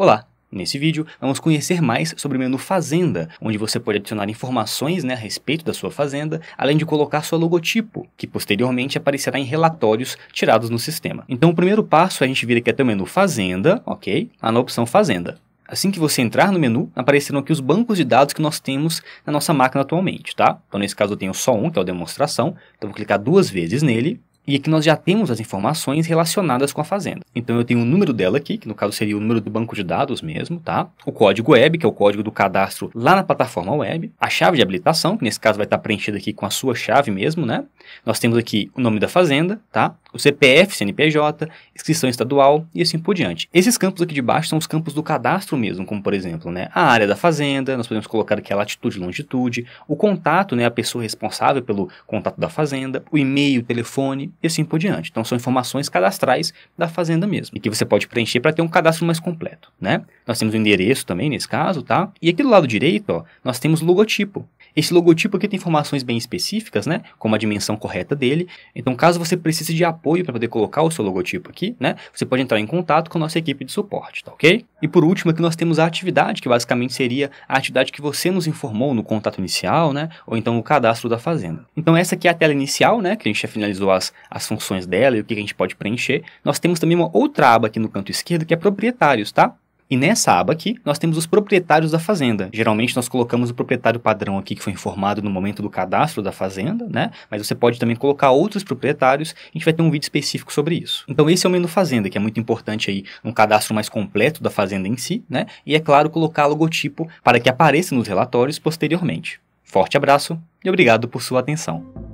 Olá! Nesse vídeo, vamos conhecer mais sobre o menu Fazenda, onde você pode adicionar informações né, a respeito da sua fazenda, além de colocar seu logotipo, que posteriormente aparecerá em relatórios tirados no sistema. Então, o primeiro passo é a gente vir aqui até o menu Fazenda, ok? Lá na opção Fazenda. Assim que você entrar no menu, aparecerão aqui os bancos de dados que nós temos na nossa máquina atualmente, tá? Então, nesse caso, eu tenho só um, que é o demonstração, então vou clicar duas vezes nele, e aqui nós já temos as informações relacionadas com a fazenda. Então eu tenho o número dela aqui, que no caso seria o número do banco de dados mesmo, tá? O código web, que é o código do cadastro lá na plataforma web, a chave de habilitação, que nesse caso vai estar preenchida aqui com a sua chave mesmo, né? Nós temos aqui o nome da fazenda, tá? o CPF, CNPJ, inscrição estadual e assim por diante. Esses campos aqui de baixo são os campos do cadastro mesmo, como por exemplo, né, a área da fazenda, nós podemos colocar aqui a latitude e longitude, o contato, né, a pessoa responsável pelo contato da fazenda, o e-mail, o telefone e assim por diante. Então são informações cadastrais da fazenda mesmo, e que você pode preencher para ter um cadastro mais completo, né? Nós temos o endereço também nesse caso, tá? E aqui do lado direito, ó, nós temos o logotipo. Esse logotipo aqui tem informações bem específicas, né? Como a dimensão correta dele. Então, caso você precise de apoio para poder colocar o seu logotipo aqui, né? Você pode entrar em contato com a nossa equipe de suporte, tá ok? E por último, aqui nós temos a atividade, que basicamente seria a atividade que você nos informou no contato inicial, né? Ou então no cadastro da fazenda. Então, essa aqui é a tela inicial, né? Que a gente já finalizou as, as funções dela e o que a gente pode preencher. Nós temos também uma outra aba aqui no canto esquerdo que é proprietários, tá? E nessa aba aqui, nós temos os proprietários da fazenda. Geralmente nós colocamos o proprietário padrão aqui que foi informado no momento do cadastro da fazenda, né? Mas você pode também colocar outros proprietários, a gente vai ter um vídeo específico sobre isso. Então esse é o menu fazenda, que é muito importante aí, um cadastro mais completo da fazenda em si, né? E é claro, colocar logotipo para que apareça nos relatórios posteriormente. Forte abraço e obrigado por sua atenção.